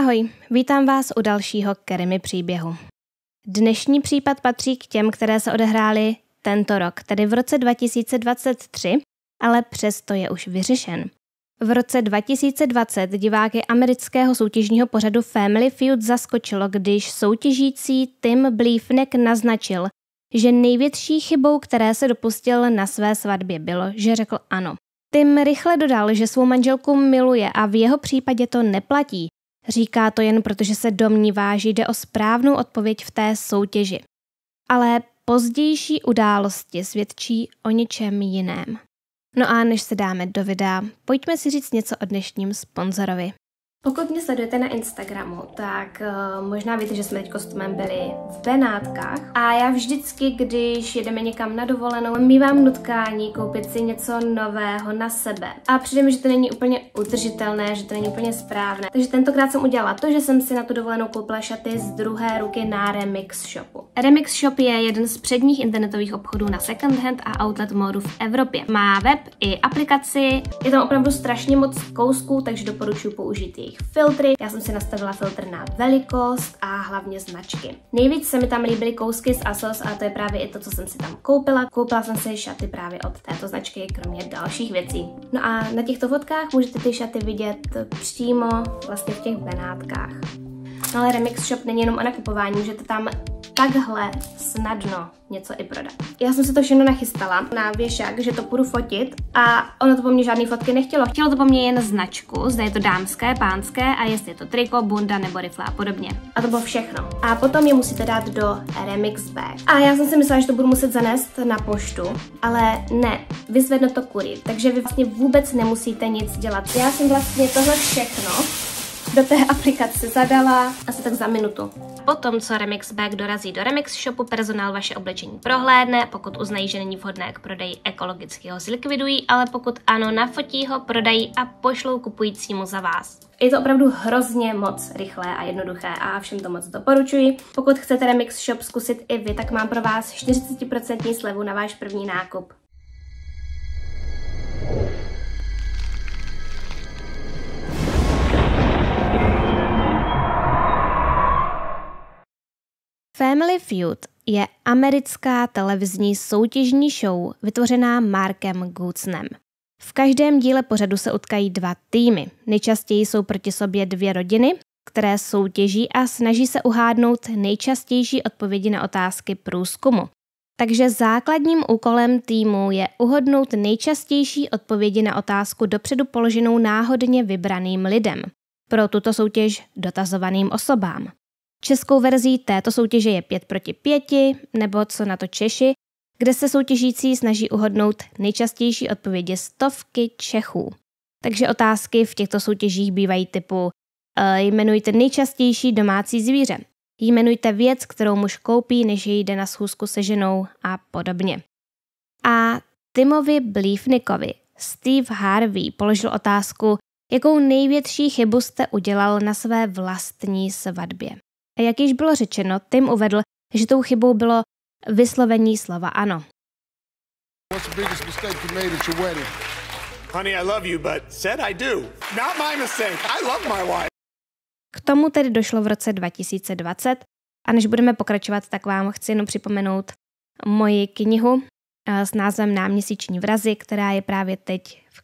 Ahoj, vítám vás u dalšího Kerimy příběhu. Dnešní případ patří k těm, které se odehrály tento rok, tedy v roce 2023, ale přesto je už vyřešen. V roce 2020 diváky amerického soutěžního pořadu Family Feud zaskočilo, když soutěžící Tim Blífnek naznačil, že největší chybou, které se dopustil na své svatbě, bylo, že řekl ano. Tim rychle dodal, že svou manželku miluje a v jeho případě to neplatí, Říká to jen proto, že se domnívá, že jde o správnou odpověď v té soutěži. Ale pozdější události svědčí o něčem jiném. No a než se dáme do videa, pojďme si říct něco o dnešním sponzorovi. Pokud mě sledujete na Instagramu, tak uh, možná víte, že jsme teď s Tomem byli v Benátkách a já vždycky, když jedeme někam na dovolenou, mývám nutkání koupit si něco nového na sebe. A přijde mi, že to není úplně udržitelné, že to není úplně správné. Takže tentokrát jsem udělala to, že jsem si na tu dovolenou koupila šaty z druhé ruky na Remix Shopu. Remix Shop je jeden z předních internetových obchodů na second hand a outlet modu v Evropě. Má web i aplikaci, je tam opravdu strašně moc kousků, takže doporučuji použít jejich filtry. Já jsem si nastavila filtr na velikost a hlavně značky. Nejvíc se mi tam líbily kousky z ASOS a to je právě i to, co jsem si tam koupila. Koupila jsem si šaty právě od této značky, kromě dalších věcí. No a na těchto fotkách můžete ty šaty vidět přímo vlastně v těch Benátkách. No ale Remix Shop není jenom o nakupování, můžete tam takhle snadno něco i prodat. Já jsem si to všechno nachystala na věšák, že to půjdu fotit a ono to po mně žádné fotky nechtělo. Chtělo to po mně jen značku, zda je to dámské, pánské a jestli je to triko, bunda nebo rifle a podobně. A to bylo všechno. A potom je musíte dát do remix bag. A já jsem si myslela, že to budu muset zanést na poštu, ale ne, vyzvedno to kurit, takže vy vlastně vůbec nemusíte nic dělat. Já jsem vlastně tohle všechno do té aplikace zadala asi tak za minutu. Potom, co Remix Bag dorazí do Remix Shopu, personál vaše oblečení prohlédne, pokud uznají, že není vhodné k prodeji ho zlikvidují, ale pokud ano, nafotí ho, prodají a pošlou kupujícímu za vás. Je to opravdu hrozně moc rychlé a jednoduché a všem to moc doporučuji. Pokud chcete Remix Shop zkusit i vy, tak mám pro vás 40% slevu na váš první nákup. Family Feud je americká televizní soutěžní show vytvořená Markem Goodsnem. V každém díle pořadu se utkají dva týmy. Nejčastěji jsou proti sobě dvě rodiny, které soutěží a snaží se uhádnout nejčastější odpovědi na otázky průzkumu. Takže základním úkolem týmu je uhodnout nejčastější odpovědi na otázku dopředu položenou náhodně vybraným lidem, pro tuto soutěž dotazovaným osobám. Českou verzí této soutěže je 5 proti 5, nebo co na to Češi, kde se soutěžící snaží uhodnout nejčastější odpovědi stovky Čechů. Takže otázky v těchto soutěžích bývají typu eh, jmenujte nejčastější domácí zvíře, jmenujte věc, kterou muž koupí, než jde na schůzku se ženou a podobně. A Timovi Blífnikovi Steve Harvey položil otázku, jakou největší chybu jste udělal na své vlastní svatbě. A jak již bylo řečeno, Tim uvedl, že tou chybou bylo vyslovení slova ano. K tomu tedy došlo v roce 2020 a než budeme pokračovat, tak vám chci jenom připomenout moji knihu eh, s názvem Náměsíční vrazy, která je právě teď v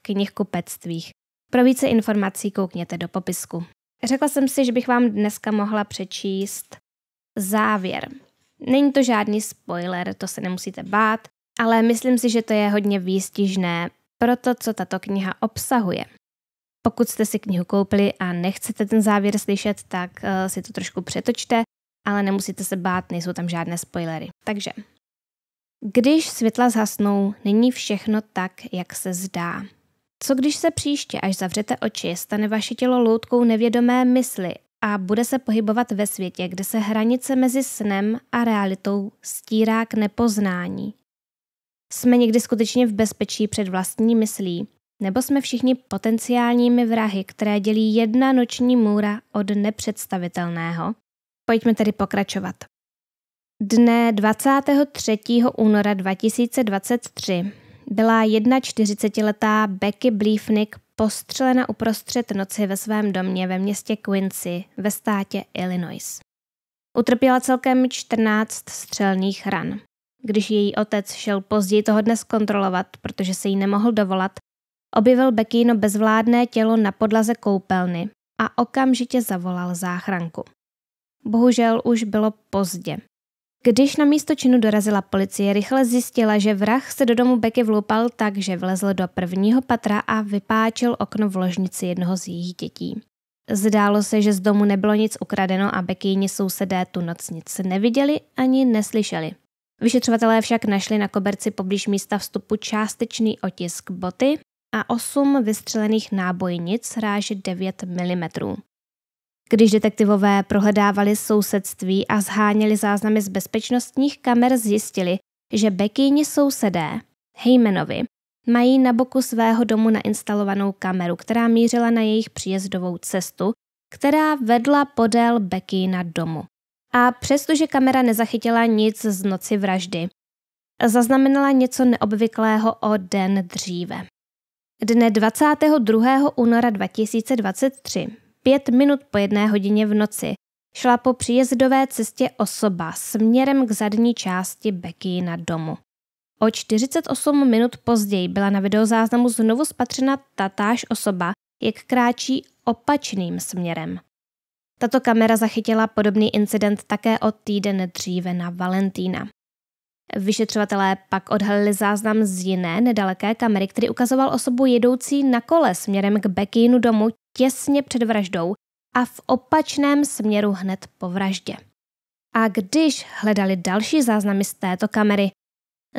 pectvích. Pro více informací koukněte do popisku. Řekla jsem si, že bych vám dneska mohla přečíst závěr. Není to žádný spoiler, to se nemusíte bát, ale myslím si, že to je hodně výstižné pro to, co tato kniha obsahuje. Pokud jste si knihu koupili a nechcete ten závěr slyšet, tak eh, si to trošku přetočte, ale nemusíte se bát, nejsou tam žádné spoilery. Takže, když světla zhasnou, není všechno tak, jak se zdá. Co když se příště, až zavřete oči, stane vaše tělo loutkou nevědomé mysli a bude se pohybovat ve světě, kde se hranice mezi snem a realitou stírá k nepoznání? Jsme někdy skutečně v bezpečí před vlastní myslí, nebo jsme všichni potenciálními vrahy, které dělí jedna noční můra od nepředstavitelného? Pojďme tedy pokračovat. Dne 23. února 2023 byla 41-letá Becky Blífnik postřelena uprostřed noci ve svém domě ve městě Quincy ve státě Illinois. Utrpěla celkem 14 střelných ran. Když její otec šel později toho dnes zkontrolovat, protože se jí nemohl dovolat, objevil Beckino bezvládné tělo na podlaze koupelny a okamžitě zavolal záchranku. Bohužel už bylo pozdě. Když na místo činu dorazila policie, rychle zjistila, že vrah se do domu Becky vloupal tak, že vlezl do prvního patra a vypáčil okno v ložnici jednoho z jejich dětí. Zdálo se, že z domu nebylo nic ukradeno a Beckyni sousedé tu noc nic neviděli ani neslyšeli. Vyšetřovatelé však našli na koberci poblíž místa vstupu částečný otisk boty a 8 vystřelených nábojnic ráže 9 mm. Když detektivové prohledávali sousedství a zháněli záznamy z bezpečnostních kamer, zjistili, že Bekyni sousedé, Heymanovi, mají na boku svého domu nainstalovanou kameru, která mířila na jejich příjezdovou cestu, která vedla podél Becky na domu. A přestože kamera nezachytila nic z noci vraždy, zaznamenala něco neobvyklého o den dříve. Dne 22. února 2023 pět minut po jedné hodině v noci šla po příjezdové cestě osoba směrem k zadní části Becky na domu. O 48 minut později byla na videozáznamu znovu spatřena tatáž osoba, jak kráčí opačným směrem. Tato kamera zachytila podobný incident také o týden dříve na Valentína. Vyšetřovatelé pak odhalili záznam z jiné nedaleké kamery, který ukazoval osobu jedoucí na kole směrem k Bekínu domu těsně před vraždou a v opačném směru hned po vraždě. A když hledali další záznamy z této kamery,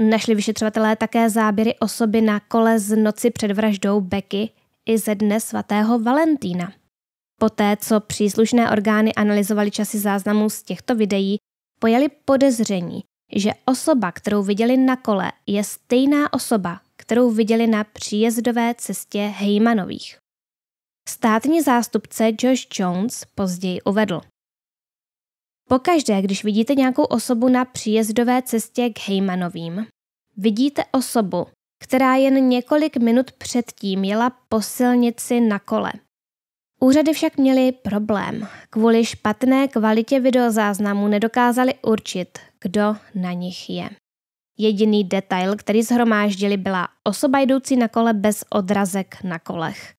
našli vyšetřovatelé také záběry osoby na kole z noci před vraždou Becky i ze dne svatého Valentína. Poté, co příslušné orgány analyzovali časy záznamů z těchto videí, pojali podezření, že osoba, kterou viděli na kole, je stejná osoba, kterou viděli na příjezdové cestě Hejmanových. Státní zástupce Josh Jones později uvedl. Pokaždé, když vidíte nějakou osobu na příjezdové cestě k Heymanovým, vidíte osobu, která jen několik minut předtím jela po silnici na kole. Úřady však měly problém. Kvůli špatné kvalitě videozáznamu nedokázali určit, kdo na nich je. Jediný detail, který zhromáždili, byla osoba jdoucí na kole bez odrazek na kolech.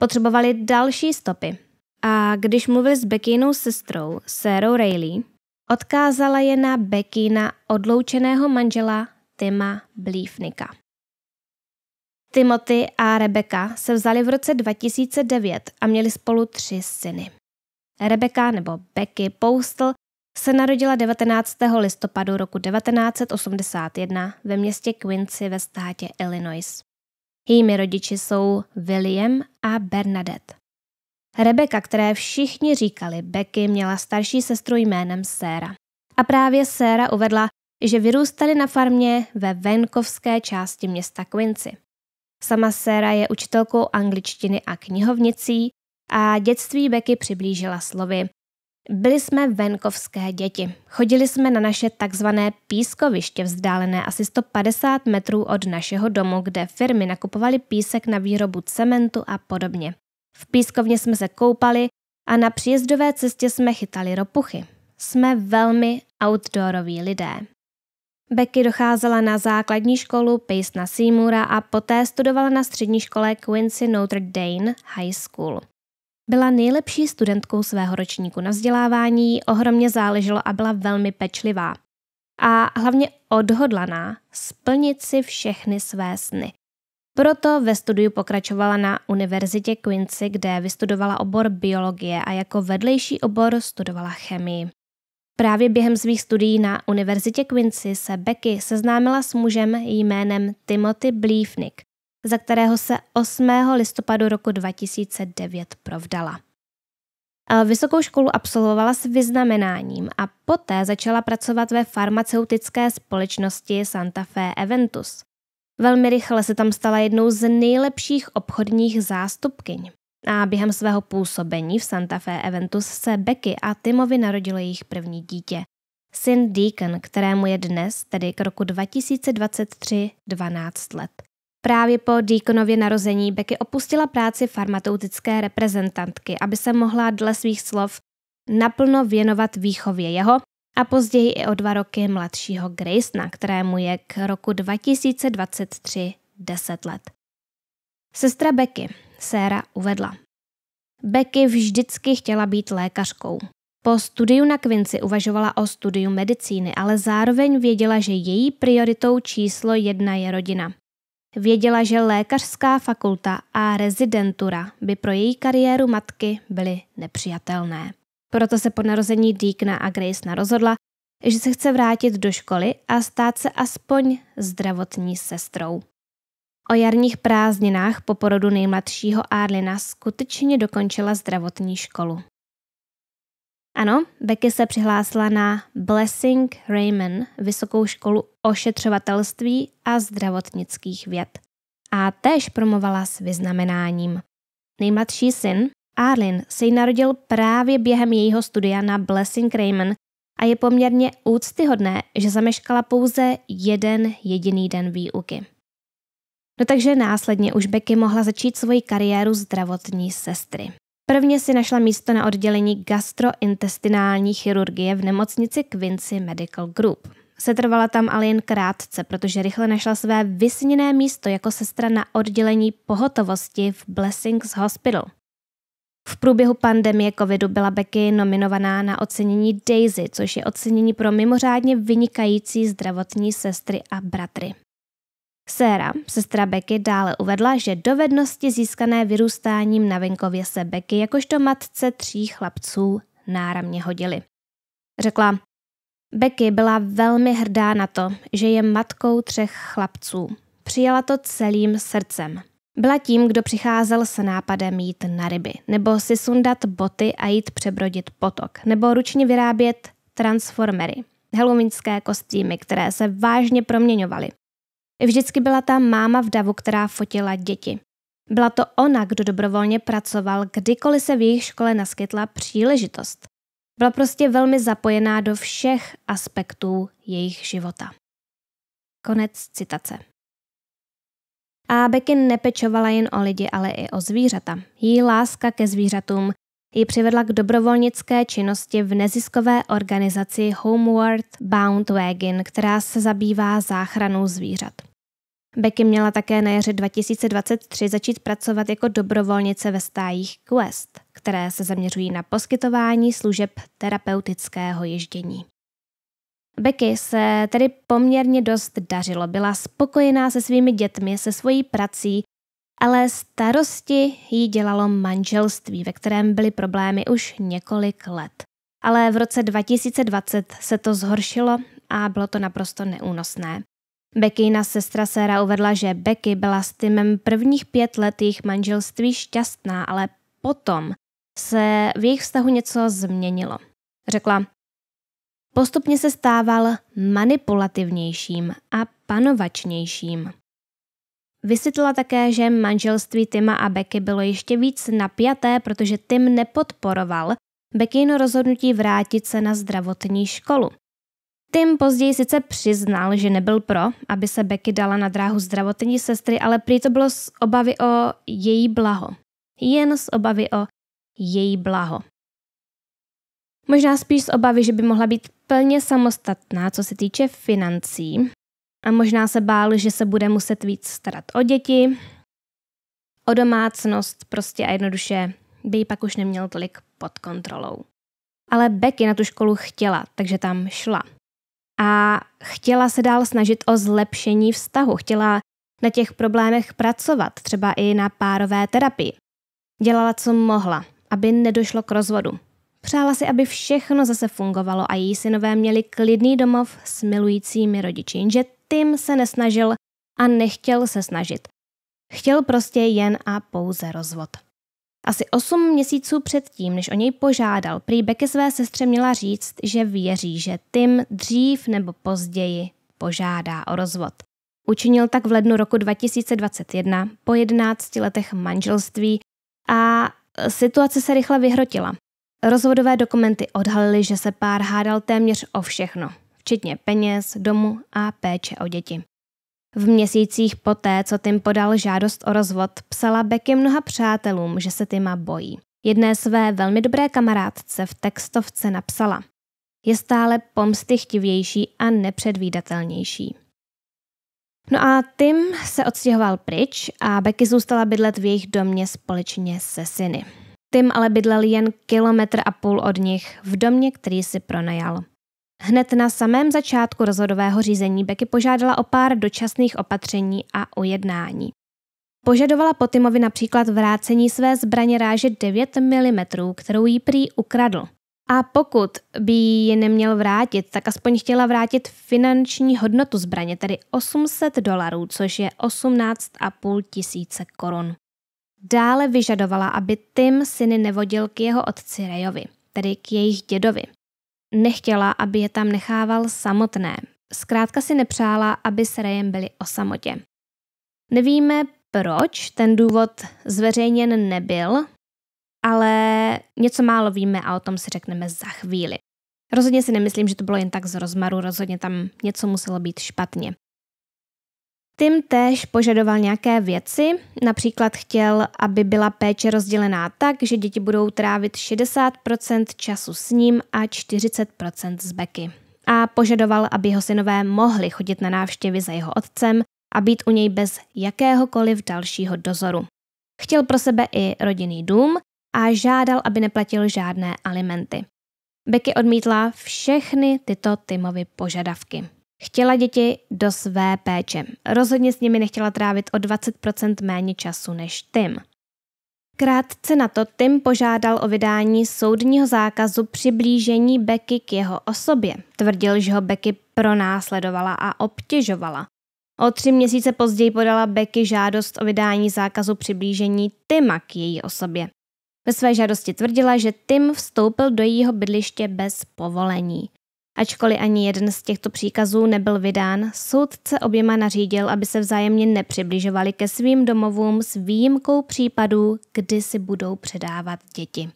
Potřebovali další stopy. A když mluvil s Beckynou sestrou, Sarah Rayleigh, odkázala je na Becky odloučeného manžela Tima Blífnika. Timothy a Rebecca se vzali v roce 2009 a měli spolu tři syny. Rebecca nebo Becky Postel se narodila 19. listopadu roku 1981 ve městě Quincy ve státě Illinois. Jejími rodiči jsou William a Bernadette. Rebeka, které všichni říkali Becky, měla starší sestru jménem Séra. A právě Séra uvedla, že vyrůstali na farmě ve venkovské části města Quincy. Sama Séra je učitelkou angličtiny a knihovnicí a dětství Becky přiblížila slovy byli jsme venkovské děti. Chodili jsme na naše takzvané pískoviště vzdálené asi 150 metrů od našeho domu, kde firmy nakupovaly písek na výrobu cementu a podobně. V pískovně jsme se koupali a na příjezdové cestě jsme chytali ropuchy. Jsme velmi outdooroví lidé. Becky docházela na základní školu Pace na Seymoura a poté studovala na střední škole Quincy Notre Dame High School. Byla nejlepší studentkou svého ročníku na vzdělávání, ohromně záleželo a byla velmi pečlivá. A hlavně odhodlaná splnit si všechny své sny. Proto ve studiu pokračovala na univerzitě Quincy, kde vystudovala obor biologie a jako vedlejší obor studovala chemii. Právě během svých studií na univerzitě Quincy se Becky seznámila s mužem jménem Timothy Blífnik, za kterého se 8. listopadu roku 2009 provdala. Vysokou školu absolvovala s vyznamenáním a poté začala pracovat ve farmaceutické společnosti Santa Fe Eventus. Velmi rychle se tam stala jednou z nejlepších obchodních zástupkyň. A během svého působení v Santa Fe Eventus se Becky a Timovi narodilo jejich první dítě. Syn Deacon, kterému je dnes, tedy k roku 2023, 12 let. Právě po Deaconově narození Becky opustila práci farmaceutické reprezentantky, aby se mohla dle svých slov naplno věnovat výchově jeho a později i o dva roky mladšího Graysona, kterému je k roku 2023 10 let. Sestra Becky, Séra, uvedla. Becky vždycky chtěla být lékařkou. Po studiu na Quincy uvažovala o studiu medicíny, ale zároveň věděla, že její prioritou číslo jedna je rodina. Věděla, že lékařská fakulta a rezidentura by pro její kariéru matky byly nepřijatelné. Proto se po narození Deakna a Grace narozhodla, že se chce vrátit do školy a stát se aspoň zdravotní sestrou. O jarních prázdninách po porodu nejmladšího Arlina skutečně dokončila zdravotní školu. Ano, Becky se přihlásila na Blessing Raymond, Vysokou školu ošetřovatelství a zdravotnických věd. A též promovala s vyznamenáním. Nejmladší syn, Arlin, se jí narodil právě během jejího studia na Blessing Raymond a je poměrně úctyhodné, že zameškala pouze jeden jediný den výuky. No takže následně už Becky mohla začít svoji kariéru zdravotní sestry. Prvně si našla místo na oddělení gastrointestinální chirurgie v nemocnici Quincy Medical Group. Setrvala tam ale jen krátce, protože rychle našla své vysněné místo jako sestra na oddělení pohotovosti v Blessings Hospital. V průběhu pandemie covidu byla Becky nominovaná na ocenění DAISY, což je ocenění pro mimořádně vynikající zdravotní sestry a bratry. Séra, sestra Becky, dále uvedla, že dovednosti získané vyrůstáním na venkově se Becky jakožto matce tří chlapců náramně hodily. Řekla, Becky byla velmi hrdá na to, že je matkou třech chlapců. Přijala to celým srdcem. Byla tím, kdo přicházel s nápadem jít na ryby, nebo si sundat boty a jít přebrodit potok, nebo ručně vyrábět transformery, halloweenské kostýmy, které se vážně proměňovaly vždycky byla ta máma v davu, která fotila děti. Byla to ona, kdo dobrovolně pracoval, kdykoliv se v jejich škole naskytla příležitost. Byla prostě velmi zapojená do všech aspektů jejich života. Konec citace. A Becky nepečovala jen o lidi, ale i o zvířata. Její láska ke zvířatům ji přivedla k dobrovolnické činnosti v neziskové organizaci Homeward Bound Wagon, která se zabývá záchranou zvířat. Becky měla také na jaře 2023 začít pracovat jako dobrovolnice ve stájích Quest, které se zaměřují na poskytování služeb terapeutického ježdění. Becky se tedy poměrně dost dařilo, byla spokojená se svými dětmi, se svojí prací, ale starosti jí dělalo manželství, ve kterém byly problémy už několik let. Ale v roce 2020 se to zhoršilo a bylo to naprosto neúnosné. Beckyna sestra Sera uvedla, že Becky byla s Timem prvních pět let jejich manželství šťastná, ale potom se v jejich vztahu něco změnilo. Řekla, postupně se stával manipulativnějším a panovačnějším. Vysvětlila také, že manželství Tima a Becky bylo ještě víc napjaté, protože Tim nepodporoval Beckyno rozhodnutí vrátit se na zdravotní školu. Tim později sice přiznal, že nebyl pro, aby se Becky dala na dráhu zdravotní sestry, ale prý to bylo z obavy o její blaho. Jen z obavy o její blaho. Možná spíš z obavy, že by mohla být plně samostatná, co se týče financí. A možná se bál, že se bude muset víc starat o děti, o domácnost, prostě a jednoduše by ji pak už neměl tolik pod kontrolou. Ale Becky na tu školu chtěla, takže tam šla – a chtěla se dál snažit o zlepšení vztahu, chtěla na těch problémech pracovat, třeba i na párové terapii. Dělala, co mohla, aby nedošlo k rozvodu. Přála si, aby všechno zase fungovalo a její synové měli klidný domov s milujícími rodiči, jenže tím se nesnažil a nechtěl se snažit. Chtěl prostě jen a pouze rozvod. Asi 8 měsíců předtím, než o něj požádal, prý Becky své sestře měla říct, že věří, že Tim dřív nebo později požádá o rozvod. Učinil tak v lednu roku 2021 po 11 letech manželství a situace se rychle vyhrotila. Rozvodové dokumenty odhalily, že se pár hádal téměř o všechno, včetně peněz, domu a péče o děti. V měsících poté, co Tim podal žádost o rozvod, psala Becky mnoha přátelům, že se Tima bojí. Jedné své velmi dobré kamarádce v textovce napsala. Je stále pomstychtivější a nepředvídatelnější. No a Tim se odstěhoval pryč a Becky zůstala bydlet v jejich domě společně se syny. Tim ale bydlel jen kilometr a půl od nich v domě, který si pronajal. Hned na samém začátku rozhodového řízení Becky požádala o pár dočasných opatření a o jednání. Požadovala Potimovi například vrácení své zbraně ráže 9 mm, kterou jí prý ukradl. A pokud by ji neměl vrátit, tak aspoň chtěla vrátit finanční hodnotu zbraně, tedy 800 dolarů, což je 18,5 tisíce korun. Dále vyžadovala, aby Tim syny nevodil k jeho otci Rejovi, tedy k jejich dědovi, nechtěla, aby je tam nechával samotné. Zkrátka si nepřála, aby s Rejem byli o samotě. Nevíme, proč ten důvod zveřejněn nebyl, ale něco málo víme a o tom si řekneme za chvíli. Rozhodně si nemyslím, že to bylo jen tak z rozmaru, rozhodně tam něco muselo být špatně. Tim též požadoval nějaké věci, například chtěl, aby byla péče rozdělená tak, že děti budou trávit 60% času s ním a 40% s Becky. A požadoval, aby jeho synové mohli chodit na návštěvy za jeho otcem a být u něj bez jakéhokoliv dalšího dozoru. Chtěl pro sebe i rodinný dům a žádal, aby neplatil žádné alimenty. Becky odmítla všechny tyto Timovy požadavky. Chtěla děti do své péče. Rozhodně s nimi nechtěla trávit o 20% méně času než Tim. Krátce na to Tim požádal o vydání soudního zákazu přiblížení Becky k jeho osobě. Tvrdil, že ho Becky pronásledovala a obtěžovala. O tři měsíce později podala Becky žádost o vydání zákazu přiblížení Tima k její osobě. Ve své žádosti tvrdila, že Tim vstoupil do jejího bydliště bez povolení. Ačkoliv ani jeden z těchto příkazů nebyl vydán, soudce oběma nařídil, aby se vzájemně nepřibližovali ke svým domovům s výjimkou případů, kdy si budou předávat děti.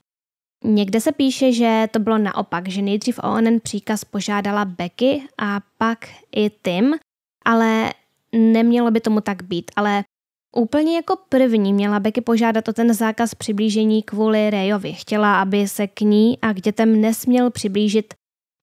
Někde se píše, že to bylo naopak, že nejdřív o onen příkaz požádala Becky a pak i Tim, ale nemělo by tomu tak být, ale Úplně jako první měla Becky požádat o ten zákaz přiblížení kvůli Rayovi. Chtěla, aby se k ní a k dětem nesměl přiblížit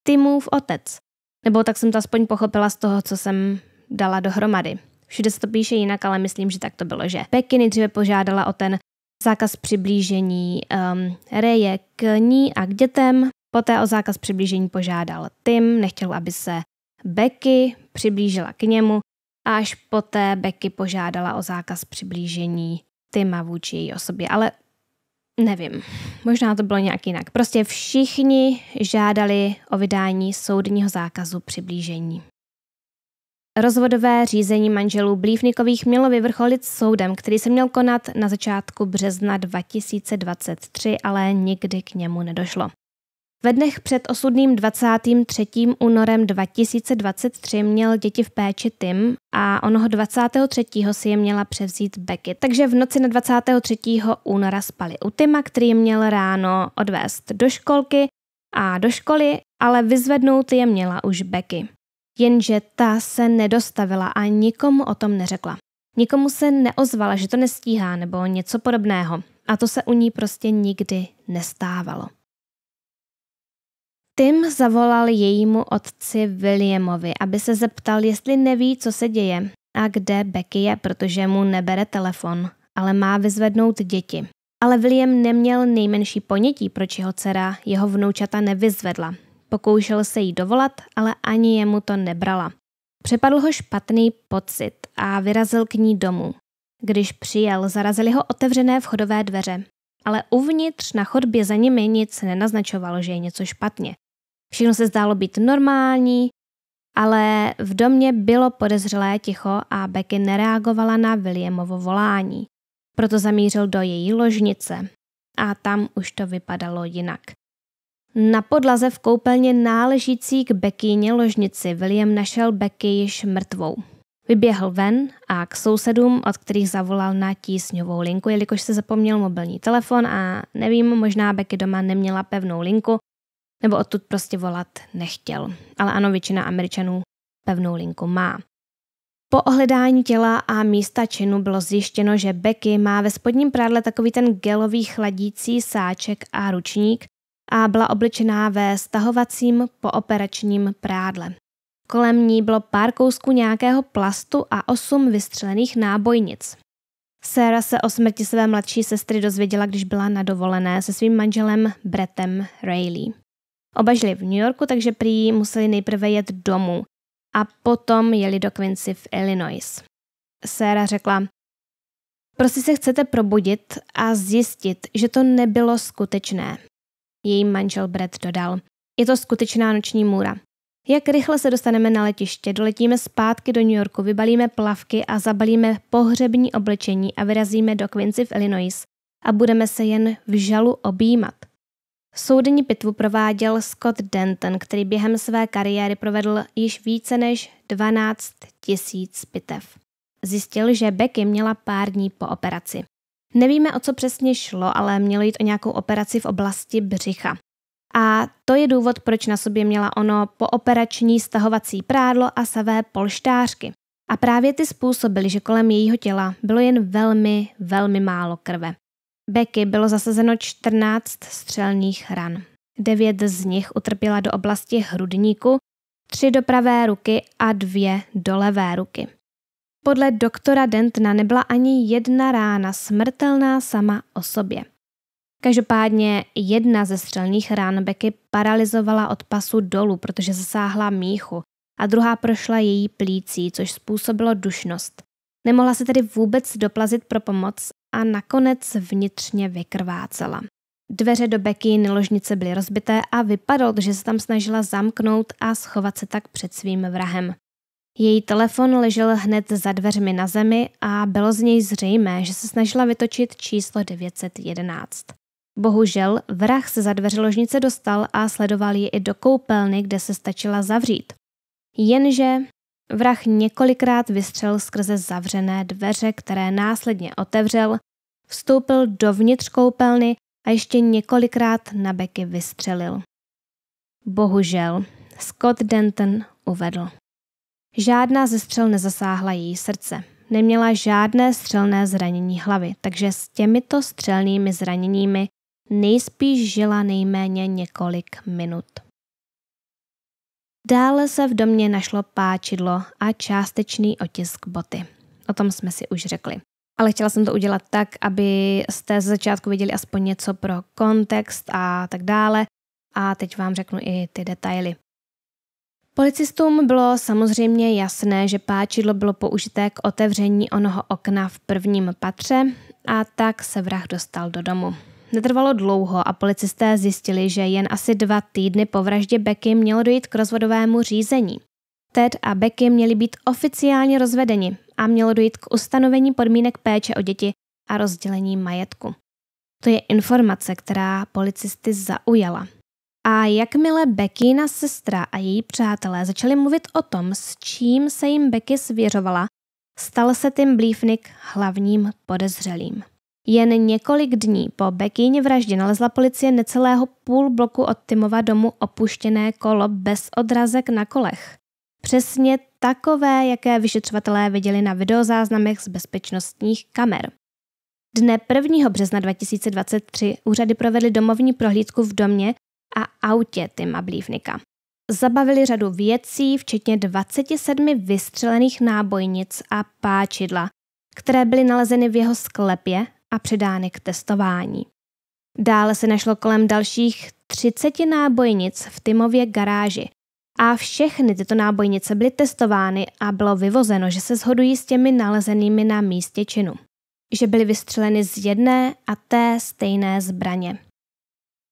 Timův otec. Nebo tak jsem to aspoň pochopila z toho, co jsem dala dohromady. Všude se to píše jinak, ale myslím, že tak to bylo, že Peky nejdříve požádala o ten zákaz přiblížení um, Reje k ní a k dětem, poté o zákaz přiblížení požádal Tim, nechtěl, aby se Becky přiblížila k němu a až poté Becky požádala o zákaz přiblížení Tima vůči její osobě. Ale nevím, možná to bylo nějak jinak. Prostě všichni žádali o vydání soudního zákazu přiblížení. Rozvodové řízení manželů Blívnikových mělo vyvrcholit soudem, který se měl konat na začátku března 2023, ale nikdy k němu nedošlo. Ve dnech před osudným 23. únorem 2023 měl děti v péči Tim a onoho 23. si je měla převzít Becky. Takže v noci na 23. února spali u Tima, který měl ráno odvést do školky a do školy, ale vyzvednout je měla už Becky. Jenže ta se nedostavila a nikomu o tom neřekla. Nikomu se neozvala, že to nestíhá nebo něco podobného. A to se u ní prostě nikdy nestávalo. Tim zavolal jejímu otci Williamovi, aby se zeptal, jestli neví, co se děje a kde Becky je, protože mu nebere telefon, ale má vyzvednout děti. Ale William neměl nejmenší ponětí, proč jeho dcera jeho vnoučata nevyzvedla. Pokoušel se jí dovolat, ale ani jemu to nebrala. Přepadl ho špatný pocit a vyrazil k ní domů. Když přijel, zarazili ho otevřené vchodové dveře, ale uvnitř na chodbě za nimi nic nenaznačovalo, že je něco špatně. Všechno se zdálo být normální, ale v domě bylo podezřelé ticho a Becky nereagovala na Williamovo volání. Proto zamířil do její ložnice a tam už to vypadalo jinak. Na podlaze v koupelně náležící k Beckyně ložnici William našel Becky již mrtvou. Vyběhl ven a k sousedům, od kterých zavolal na tísňovou linku, jelikož se zapomněl mobilní telefon a nevím, možná Becky doma neměla pevnou linku, nebo odtud prostě volat nechtěl. Ale ano, většina Američanů pevnou linku má. Po ohledání těla a místa činu bylo zjištěno, že Becky má ve spodním prádle takový ten gelový chladící sáček a ručník a byla obličená ve stahovacím pooperačním prádle. Kolem ní bylo pár kousků nějakého plastu a osm vystřelených nábojnic. Sarah se o smrti své mladší sestry dozvěděla, když byla na dovolené se svým manželem Bretem Rayleigh. Oba žili v New Yorku, takže prý museli nejprve jet domů a potom jeli do Quincy v Illinois. Sarah řekla, prostě se chcete probudit a zjistit, že to nebylo skutečné. Její manžel Brett dodal, je to skutečná noční můra. Jak rychle se dostaneme na letiště, doletíme zpátky do New Yorku, vybalíme plavky a zabalíme pohřební oblečení a vyrazíme do Quincy v Illinois a budeme se jen v žalu objímat. Soudní pitvu prováděl Scott Denton, který během své kariéry provedl již více než 12 tisíc pitev. Zjistil, že Becky měla pár dní po operaci. Nevíme, o co přesně šlo, ale mělo jít o nějakou operaci v oblasti břicha. A to je důvod, proč na sobě měla ono pooperační stahovací prádlo a savé polštářky. A právě ty způsobily, že kolem jejího těla bylo jen velmi, velmi málo krve. Becky bylo zasazeno 14 střelných ran. Devět z nich utrpěla do oblasti hrudníku, tři do pravé ruky a dvě do levé ruky. Podle doktora Dentna nebyla ani jedna rána smrtelná sama o sobě. Každopádně jedna ze střelných rán Becky paralizovala od pasu dolů, protože zasáhla míchu, a druhá prošla její plící, což způsobilo dušnost. Nemohla se tedy vůbec doplazit pro pomoc a nakonec vnitřně vykrvácela. Dveře do beky ložnice byly rozbité a vypadalo, že se tam snažila zamknout a schovat se tak před svým vrahem. Její telefon ležel hned za dveřmi na zemi a bylo z něj zřejmé, že se snažila vytočit číslo 911. Bohužel vrah se za dveře ložnice dostal a sledoval ji i do koupelny, kde se stačila zavřít. Jenže Vrah několikrát vystřel skrze zavřené dveře, které následně otevřel, vstoupil dovnitř koupelny a ještě několikrát na beky vystřelil. Bohužel, Scott Denton uvedl. Žádná ze střel nezasáhla její srdce. Neměla žádné střelné zranění hlavy, takže s těmito střelnými zraněními nejspíš žila nejméně několik minut. Dále se v domě našlo páčidlo a částečný otisk boty. O tom jsme si už řekli. Ale chtěla jsem to udělat tak, aby jste z začátku viděli aspoň něco pro kontext a tak dále. A teď vám řeknu i ty detaily. Policistům bylo samozřejmě jasné, že páčidlo bylo použité k otevření onoho okna v prvním patře a tak se vrah dostal do domu. Netrvalo dlouho a policisté zjistili, že jen asi dva týdny po vraždě Becky mělo dojít k rozvodovému řízení. Ted a Becky měli být oficiálně rozvedeni a mělo dojít k ustanovení podmínek péče o děti a rozdělení majetku. To je informace, která policisty zaujala. A jakmile Beckyna sestra a její přátelé začali mluvit o tom, s čím se jim Becky svěřovala, stal se Tim Blífnik hlavním podezřelým. Jen několik dní po Bekyně vraždě nalezla policie necelého půl bloku od Timova domu opuštěné kolo bez odrazek na kolech. Přesně takové, jaké vyšetřovatelé viděli na videozáznamech z bezpečnostních kamer. Dne 1. března 2023 úřady provedly domovní prohlídku v domě a autě Tima Blívnika. Zabavili řadu věcí, včetně 27 vystřelených nábojnic a páčidla, které byly nalezeny v jeho sklepě a předány k testování. Dále se našlo kolem dalších 30 nábojnic v Timově garáži a všechny tyto nábojnice byly testovány a bylo vyvozeno, že se shodují s těmi nalezenými na místě činu. Že byly vystřeleny z jedné a té stejné zbraně.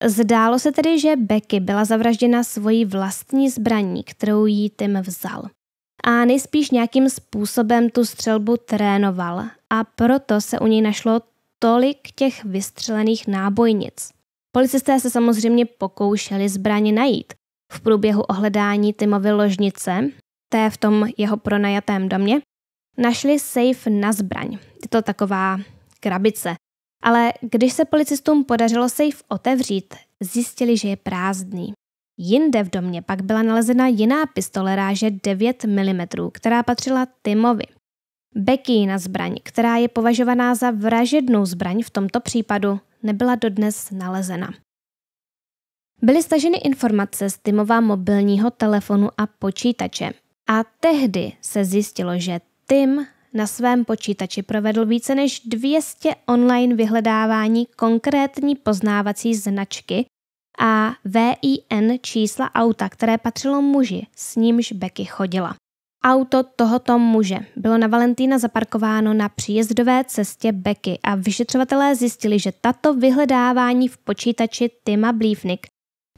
Zdálo se tedy, že Becky byla zavražděna svojí vlastní zbraní, kterou jí Tim vzal. A nejspíš nějakým způsobem tu střelbu trénoval a proto se u něj našlo tolik těch vystřelených nábojnic. Policisté se samozřejmě pokoušeli zbraně najít. V průběhu ohledání Timovy ložnice, té v tom jeho pronajatém domě, našli sejf na zbraň. Je to taková krabice. Ale když se policistům podařilo sejf otevřít, zjistili, že je prázdný. Jinde v domě pak byla nalezena jiná pistole ráže 9 mm, která patřila Timovi. Becky na zbraň, která je považovaná za vražednou zbraň v tomto případu, nebyla dodnes nalezena. Byly staženy informace z Timova mobilního telefonu a počítače. A tehdy se zjistilo, že Tim na svém počítači provedl více než 200 online vyhledávání konkrétní poznávací značky a VIN čísla auta, které patřilo muži, s nímž Becky chodila. Auto tohoto muže bylo na Valentína zaparkováno na příjezdové cestě Becky a vyšetřovatelé zjistili, že tato vyhledávání v počítači Tima Blívnik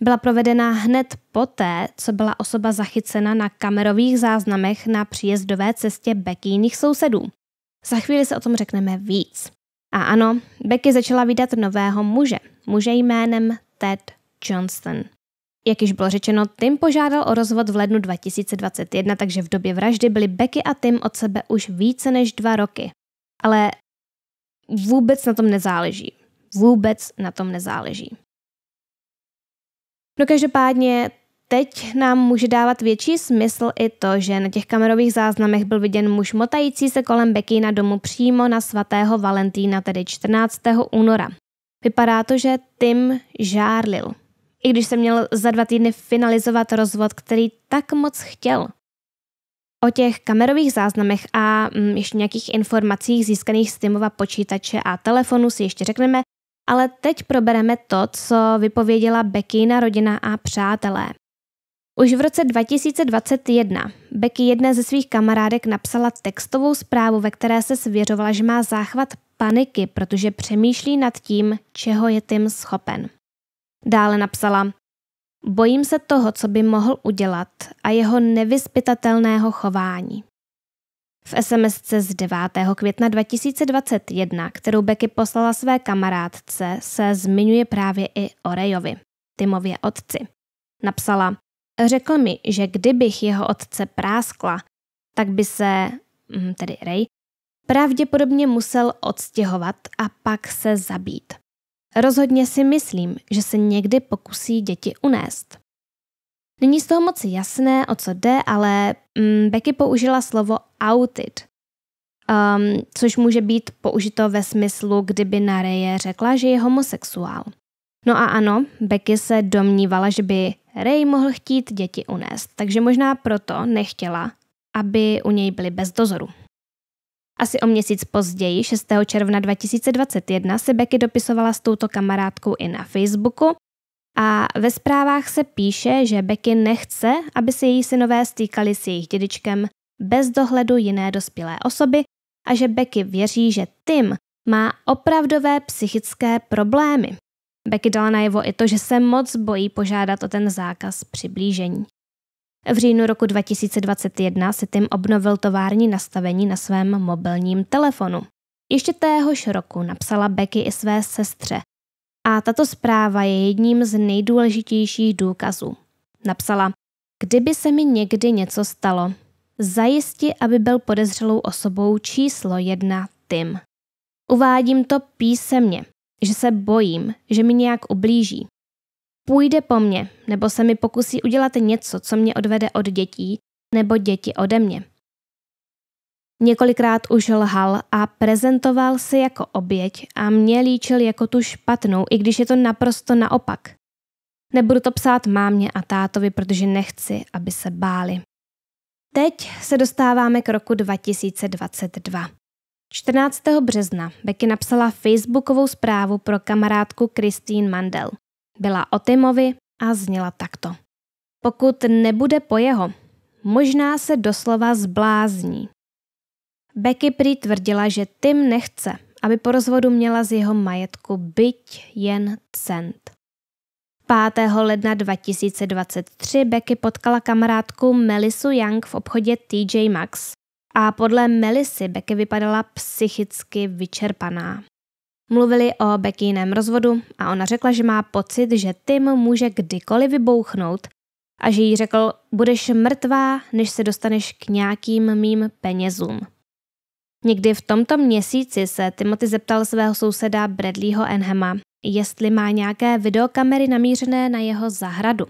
byla provedena hned poté, co byla osoba zachycena na kamerových záznamech na příjezdové cestě Becky jiných sousedů. Za chvíli se o tom řekneme víc. A ano, Becky začala vydat nového muže, muže jménem Ted Johnston. Jak již bylo řečeno, Tim požádal o rozvod v lednu 2021, takže v době vraždy byli Becky a Tim od sebe už více než dva roky. Ale vůbec na tom nezáleží. Vůbec na tom nezáleží. No každopádně teď nám může dávat větší smysl i to, že na těch kamerových záznamech byl viděn muž motající se kolem Becky na domu přímo na svatého Valentína, tedy 14. února. Vypadá to, že Tim žárlil i když se měl za dva týdny finalizovat rozvod, který tak moc chtěl. O těch kamerových záznamech a mm, ještě nějakých informacích získaných z Timova počítače a telefonu si ještě řekneme, ale teď probereme to, co vypověděla na rodina a přátelé. Už v roce 2021 Becky jedné ze svých kamarádek napsala textovou zprávu, ve které se svěřovala, že má záchvat paniky, protože přemýšlí nad tím, čeho je tím schopen. Dále napsala, bojím se toho, co by mohl udělat a jeho nevyspytatelného chování. V SMS z 9. května 2021, kterou Becky poslala své kamarádce, se zmiňuje právě i o Rejovi, Timově otci. Napsala, řekl mi, že kdybych jeho otce práskla, tak by se, hm, tedy Rej pravděpodobně musel odstěhovat a pak se zabít. Rozhodně si myslím, že se někdy pokusí děti unést. Není z toho moc jasné, o co jde, ale mm, Becky použila slovo outed, um, což může být použito ve smyslu, kdyby na Reje řekla, že je homosexuál. No a ano, Becky se domnívala, že by Ray mohl chtít děti unést, takže možná proto nechtěla, aby u něj byly bez dozoru. Asi o měsíc později, 6. června 2021, se Becky dopisovala s touto kamarádkou i na Facebooku a ve zprávách se píše, že Becky nechce, aby se její synové stýkali s jejich dědičkem bez dohledu jiné dospělé osoby a že Becky věří, že Tim má opravdové psychické problémy. Becky dala najevo i to, že se moc bojí požádat o ten zákaz přiblížení. V říjnu roku 2021 si Tim obnovil tovární nastavení na svém mobilním telefonu. Ještě téhož roku napsala Becky i své sestře. A tato zpráva je jedním z nejdůležitějších důkazů. Napsala, kdyby se mi někdy něco stalo, zajisti, aby byl podezřelou osobou číslo jedna Tim. Uvádím to písemně, že se bojím, že mi nějak ublíží, půjde po mně, nebo se mi pokusí udělat něco, co mě odvede od dětí, nebo děti ode mě. Několikrát už lhal a prezentoval se jako oběť a mě líčil jako tu špatnou, i když je to naprosto naopak. Nebudu to psát mámě a tátovi, protože nechci, aby se báli. Teď se dostáváme k roku 2022. 14. března Becky napsala facebookovou zprávu pro kamarádku Christine Mandel byla o Timovi a zněla takto. Pokud nebude po jeho, možná se doslova zblázní. Becky prý tvrdila, že Tim nechce, aby po rozvodu měla z jeho majetku byť jen cent. 5. ledna 2023 Becky potkala kamarádku Melisu Young v obchodě TJ Maxx a podle Melisy Becky vypadala psychicky vyčerpaná. Mluvili o Beckyném rozvodu a ona řekla, že má pocit, že Tim může kdykoliv vybouchnout a že jí řekl, budeš mrtvá, než se dostaneš k nějakým mým penězům. Někdy v tomto měsíci se Timothy zeptal svého souseda Bradleyho Enhema, jestli má nějaké videokamery namířené na jeho zahradu.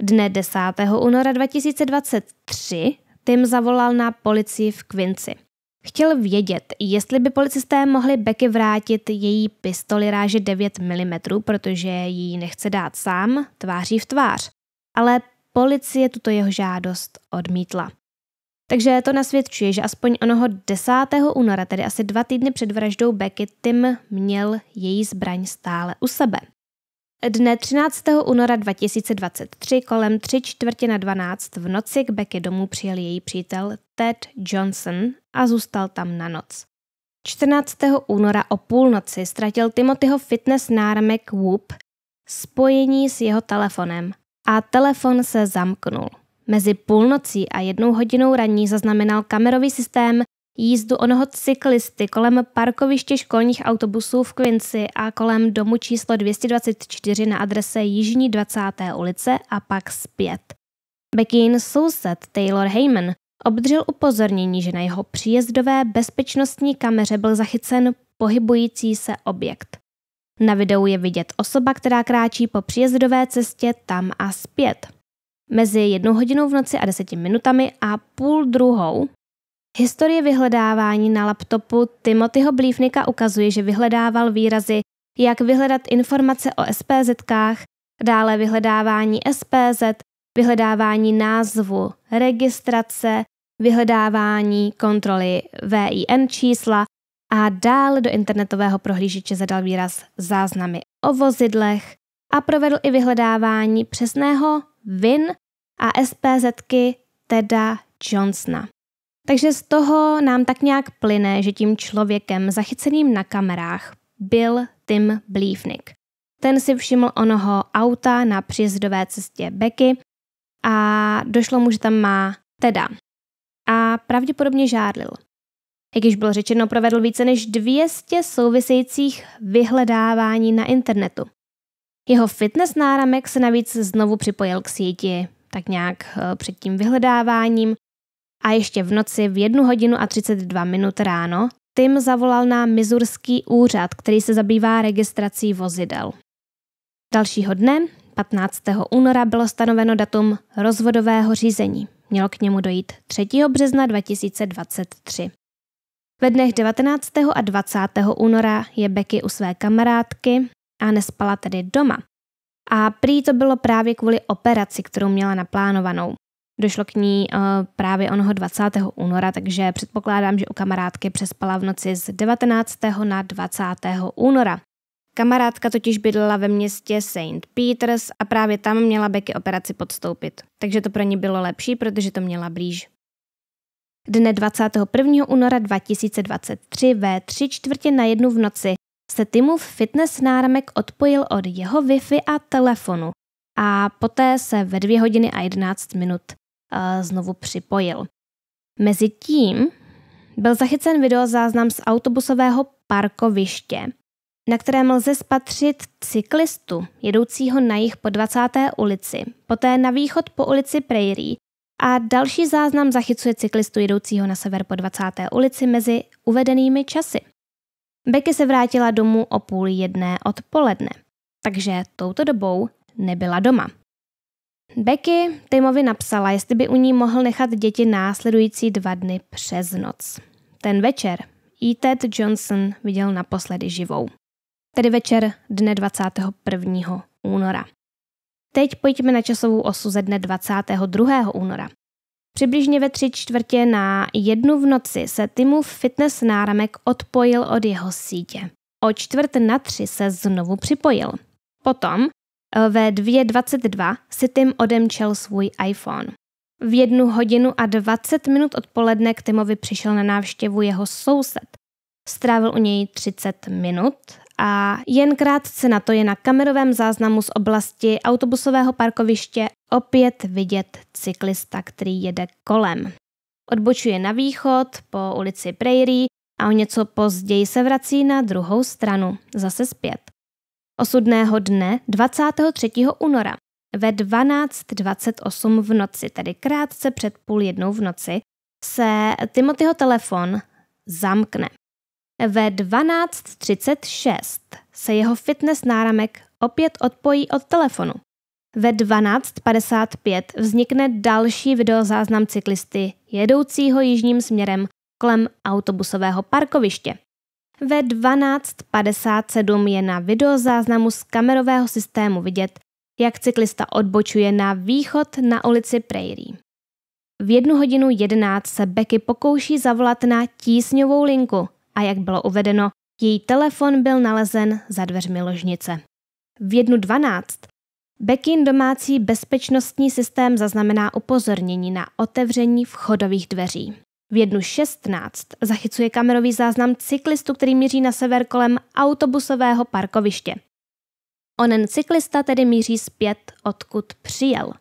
Dne 10. února 2023 Tim zavolal na policii v Quincy – Chtěl vědět, jestli by policisté mohli Becky vrátit její pistoli ráže 9 mm, protože ji nechce dát sám, tváří v tvář. Ale policie tuto jeho žádost odmítla. Takže to nasvědčuje, že aspoň onoho 10. února, tedy asi dva týdny před vraždou Becky, Tim měl její zbraň stále u sebe. Dne 13. února 2023 kolem 3 čtvrtě na 12 v noci k Becky domů přijel její přítel Ted Johnson a zůstal tam na noc. 14. února o půlnoci ztratil Timothyho fitness náramek Whoop spojení s jeho telefonem a telefon se zamknul. Mezi půlnocí a jednou hodinou ranní zaznamenal kamerový systém jízdu onoho cyklisty kolem parkoviště školních autobusů v Quincy a kolem domu číslo 224 na adrese Jižní 20. ulice a pak zpět. Beckin soused Taylor Heyman obdržel upozornění, že na jeho příjezdové bezpečnostní kameře byl zachycen pohybující se objekt. Na videu je vidět osoba, která kráčí po příjezdové cestě tam a zpět. Mezi jednou hodinou v noci a deseti minutami a půl druhou Historie vyhledávání na laptopu Timothyho Blífnika ukazuje, že vyhledával výrazy, jak vyhledat informace o spz dále vyhledávání SPZ, vyhledávání názvu, registrace, vyhledávání kontroly VIN čísla a dál do internetového prohlížeče zadal výraz záznamy o vozidlech a provedl i vyhledávání přesného VIN a SPZky teda Johnsona. Takže z toho nám tak nějak plyne, že tím člověkem zachyceným na kamerách byl Tim Blívnik. Ten si všiml onoho auta na příjezdové cestě Becky a došlo mu, že tam má teda. A pravděpodobně žádlil. Jak již bylo řečeno, provedl více než 200 souvisejících vyhledávání na internetu. Jeho fitness náramek se navíc znovu připojil k síti, tak nějak eh, před tím vyhledáváním a ještě v noci v 1 hodinu a 32 minut ráno Tim zavolal na Mizurský úřad, který se zabývá registrací vozidel. Dalšího dne, 15. února, bylo stanoveno datum rozvodového řízení. Mělo k němu dojít 3. března 2023. Ve dnech 19. a 20. února je Becky u své kamarádky a nespala tedy doma. A prý to bylo právě kvůli operaci, kterou měla naplánovanou. Došlo k ní eh, právě onoho 20. února, takže předpokládám, že u kamarádky přespala v noci z 19. na 20. února. Kamarádka totiž bydlela ve městě St. Peters a právě tam měla Becky operaci podstoupit. Takže to pro ní bylo lepší, protože to měla blíž. Dne 21. února 2023 ve tři čtvrtě na jednu v noci se Timův fitness náramek odpojil od jeho Wi-Fi a telefonu a poté se ve dvě hodiny a 11 minut znovu připojil. Mezitím byl zachycen videozáznam z autobusového parkoviště, na kterém lze spatřit cyklistu jedoucího na jih po 20. ulici, poté na východ po ulici Prairie a další záznam zachycuje cyklistu jedoucího na sever po 20. ulici mezi uvedenými časy. Becky se vrátila domů o půl jedné odpoledne, takže touto dobou nebyla doma. Becky Timovi napsala, jestli by u ní mohl nechat děti následující dva dny přes noc. Ten večer i Ted Johnson viděl naposledy živou. Tedy večer dne 21. února. Teď pojďme na časovou osu ze dne 22. února. Přibližně ve tři čtvrtě na jednu v noci se Timův fitness náramek odpojil od jeho sítě. O čtvrt na tři se znovu připojil. Potom ve 2.22 si Tim odemčel svůj iPhone. V jednu hodinu a 20 minut odpoledne k Timovi přišel na návštěvu jeho soused. Strávil u něj 30 minut a jen krátce na to je na kamerovém záznamu z oblasti autobusového parkoviště opět vidět cyklista, který jede kolem. Odbočuje na východ po ulici Prairie a o něco později se vrací na druhou stranu, zase zpět. Osudného dne 23. února ve 12.28 v noci, tedy krátce před půl jednou v noci, se Timothyho telefon zamkne. Ve 12.36 se jeho fitness náramek opět odpojí od telefonu. Ve 12.55 vznikne další videozáznam cyklisty jedoucího jižním směrem kolem autobusového parkoviště. Ve 12.57 je na videozáznamu z kamerového systému vidět, jak cyklista odbočuje na východ na ulici Prairie. V jednu hodinu 11 se Becky pokouší zavolat na tísňovou linku a jak bylo uvedeno, její telefon byl nalezen za dveřmi ložnice. V jednu 12 Beckin domácí bezpečnostní systém zaznamená upozornění na otevření vchodových dveří. V jednu 16 zachycuje kamerový záznam cyklistu, který míří na sever kolem autobusového parkoviště. Onen cyklista tedy míří zpět, odkud přijel.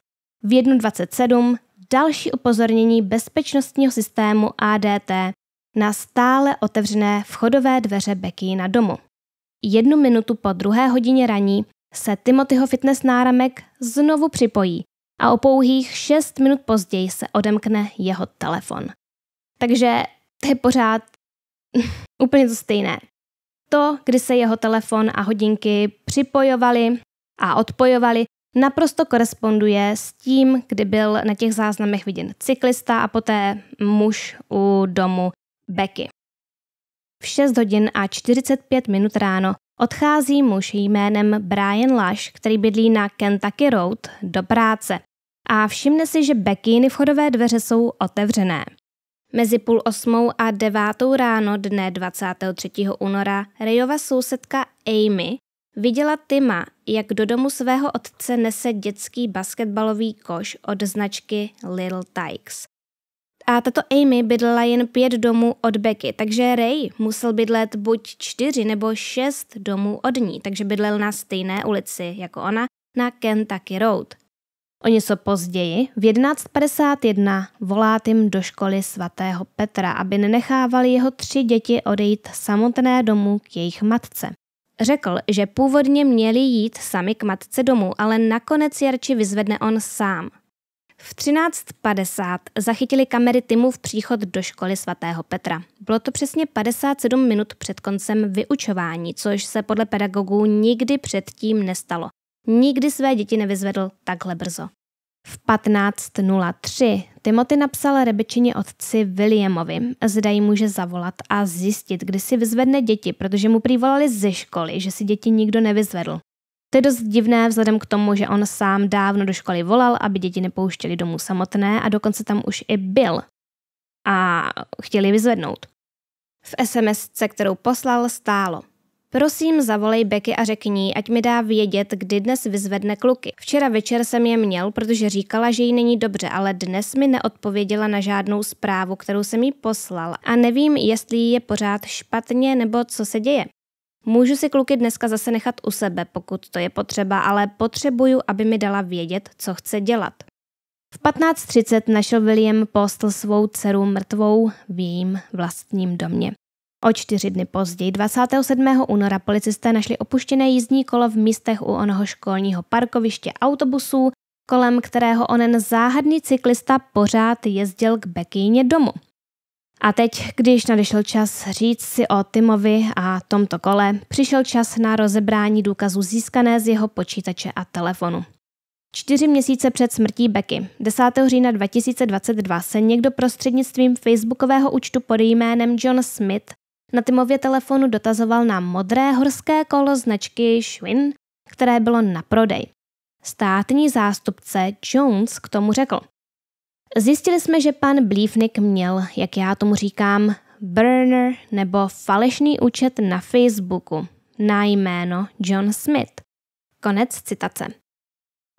V 1.27 další upozornění bezpečnostního systému ADT na stále otevřené vchodové dveře Becky na domu. Jednu minutu po druhé hodině raní se Timothyho fitness náramek znovu připojí a o pouhých 6 minut později se odemkne jeho telefon. Takže to je pořád úplně to stejné. To, kdy se jeho telefon a hodinky připojovaly a odpojovaly, naprosto koresponduje s tím, kdy byl na těch záznamech viděn cyklista a poté muž u domu Becky. V 6 hodin a 45 minut ráno odchází muž jménem Brian Lash, který bydlí na Kentucky Road, do práce a všimne si, že Becky vchodové dveře jsou otevřené. Mezi půl osmou a devátou ráno dne 23. února Rejova sousedka Amy viděla Tima, jak do domu svého otce nese dětský basketbalový koš od značky Little Tykes. A tato Amy bydlela jen pět domů od Becky, takže Ray musel bydlet buď čtyři nebo šest domů od ní, takže bydlel na stejné ulici jako ona na Kentucky Road. O něco později, v 11.51, volá Tim do školy svatého Petra, aby nenechávali jeho tři děti odejít samotné domů k jejich matce. Řekl, že původně měli jít sami k matce domů, ale nakonec Jarči vyzvedne on sám. V 13.50 zachytili kamery v příchod do školy svatého Petra. Bylo to přesně 57 minut před koncem vyučování, což se podle pedagogů nikdy předtím nestalo nikdy své děti nevyzvedl takhle brzo. V 15.03 Timothy napsal Rebečině otci Williamovi, zda jí může zavolat a zjistit, kdy si vyzvedne děti, protože mu přivolali ze školy, že si děti nikdo nevyzvedl. To je dost divné vzhledem k tomu, že on sám dávno do školy volal, aby děti nepouštěli domů samotné a dokonce tam už i byl a chtěli vyzvednout. V SMS, kterou poslal, stálo – Prosím, zavolej Becky a řekni ať mi dá vědět, kdy dnes vyzvedne kluky. Včera večer jsem je měl, protože říkala, že jí není dobře, ale dnes mi neodpověděla na žádnou zprávu, kterou jsem jí poslal a nevím, jestli je pořád špatně nebo co se děje. Můžu si kluky dneska zase nechat u sebe, pokud to je potřeba, ale potřebuju, aby mi dala vědět, co chce dělat. V 15.30 našel William Postl svou dceru mrtvou v jejím vlastním domě. O čtyři dny později, 27. února, policisté našli opuštěné jízdní kolo v místech u onoho školního parkoviště autobusů, kolem kterého onen záhadný cyklista pořád jezdil k Bekýně domu. A teď, když nadešel čas říct si o Timovi a tomto kole, přišel čas na rozebrání důkazů získané z jeho počítače a telefonu. Čtyři měsíce před smrtí Becky, 10. října 2022, se někdo prostřednictvím facebookového účtu pod jménem John Smith na Timově telefonu dotazoval na modré horské kolo značky Schwinn, které bylo na prodej. Státní zástupce Jones k tomu řekl. Zjistili jsme, že pan Blívnik měl, jak já tomu říkám, burner nebo falešný účet na Facebooku na jméno John Smith. Konec citace.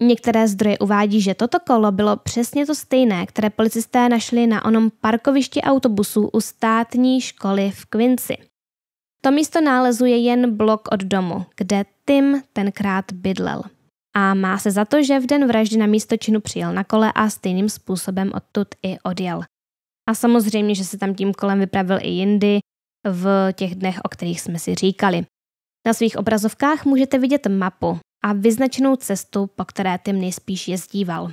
Některé zdroje uvádí, že toto kolo bylo přesně to stejné, které policisté našli na onom parkovišti autobusů u státní školy v Quincy. To místo nálezu je jen blok od domu, kde Tim tenkrát bydlel. A má se za to, že v den vraždy na místo činu přijel na kole a stejným způsobem odtud i odjel. A samozřejmě, že se tam tím kolem vypravil i jindy v těch dnech, o kterých jsme si říkali. Na svých obrazovkách můžete vidět mapu, a vyznačenou cestu, po které Tim nejspíš jezdíval.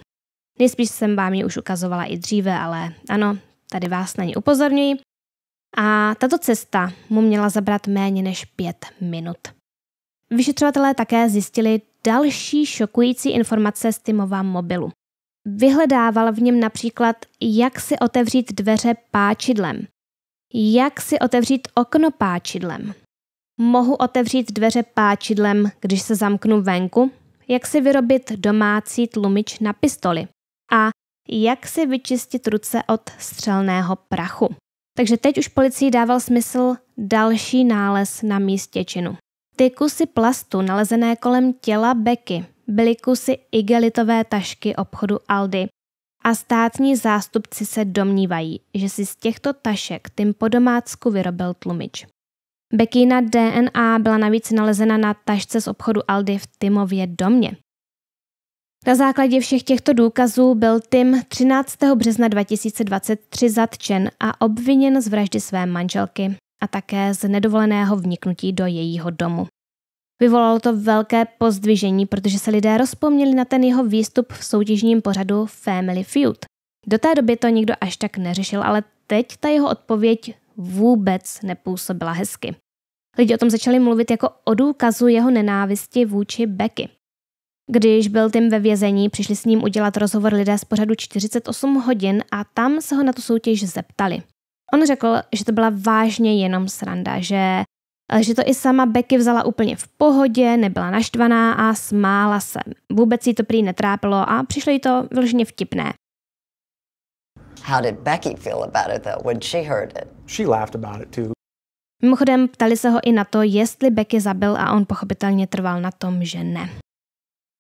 Nejspíš jsem vám ji už ukazovala i dříve, ale ano, tady vás na ní upozorňuji. A tato cesta mu měla zabrat méně než pět minut. Vyšetřovatelé také zjistili další šokující informace z Timova mobilu. Vyhledával v něm například, jak si otevřít dveře páčidlem, jak si otevřít okno páčidlem, Mohu otevřít dveře páčidlem, když se zamknu venku? Jak si vyrobit domácí tlumič na pistoli? A jak si vyčistit ruce od střelného prachu? Takže teď už policii dával smysl další nález na místě činu. Ty kusy plastu nalezené kolem těla Becky byly kusy igelitové tašky obchodu Aldi a státní zástupci se domnívají, že si z těchto tašek tím po domácku vyrobil tlumič. Bekina DNA byla navíc nalezena na tašce z obchodu Aldi v Timově domě. Na základě všech těchto důkazů byl Tim 13. března 2023 zatčen a obviněn z vraždy své manželky a také z nedovoleného vniknutí do jejího domu. Vyvolalo to velké pozdvižení, protože se lidé rozpomněli na ten jeho výstup v soutěžním pořadu Family Feud. Do té doby to nikdo až tak neřešil, ale teď ta jeho odpověď vůbec nepůsobila hezky. Lidi o tom začali mluvit jako o důkazu jeho nenávisti vůči Becky. Když byl Tim ve vězení, přišli s ním udělat rozhovor lidé z pořadu 48 hodin a tam se ho na tu soutěž zeptali. On řekl, že to byla vážně jenom sranda, že, že to i sama Becky vzala úplně v pohodě, nebyla naštvaná a smála se. Vůbec jí to prý netrápilo a přišlo jí to vyloženě vtipné. How did Becky feel about it though when she heard it? She laughed about it too. Mimochodem, ptali se ho i na to, jestli Becky zabil a on pochopitelně trval na tom, že ne.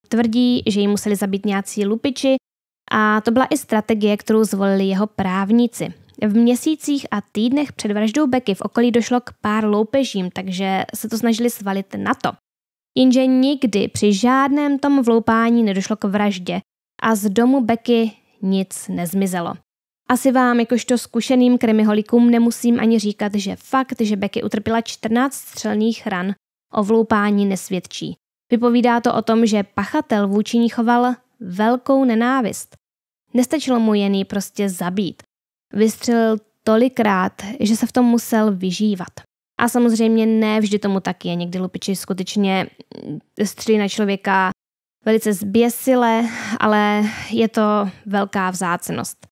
Tvrdí, že ji museli zabít nějací lupiči a to byla i strategie, kterou zvolili jeho právníci. V měsících a týdnech před vraždou Becky v okolí došlo k pár loupežím, takže se to snažili svalit na to. Jenže nikdy při žádném tom vloupání nedošlo k vraždě a z domu Becky nic nezmizelo. Asi vám jakožto zkušeným krimiholikům nemusím ani říkat, že fakt, že Becky utrpěla 14 střelných ran, o vloupání nesvědčí. Vypovídá to o tom, že pachatel vůči ní choval velkou nenávist. Nestačilo mu jen ji prostě zabít. Vystřelil tolikrát, že se v tom musel vyžívat. A samozřejmě ne vždy tomu tak je. Někdy lupiči skutečně mm, střílí na člověka velice zběsile, ale je to velká vzácenost.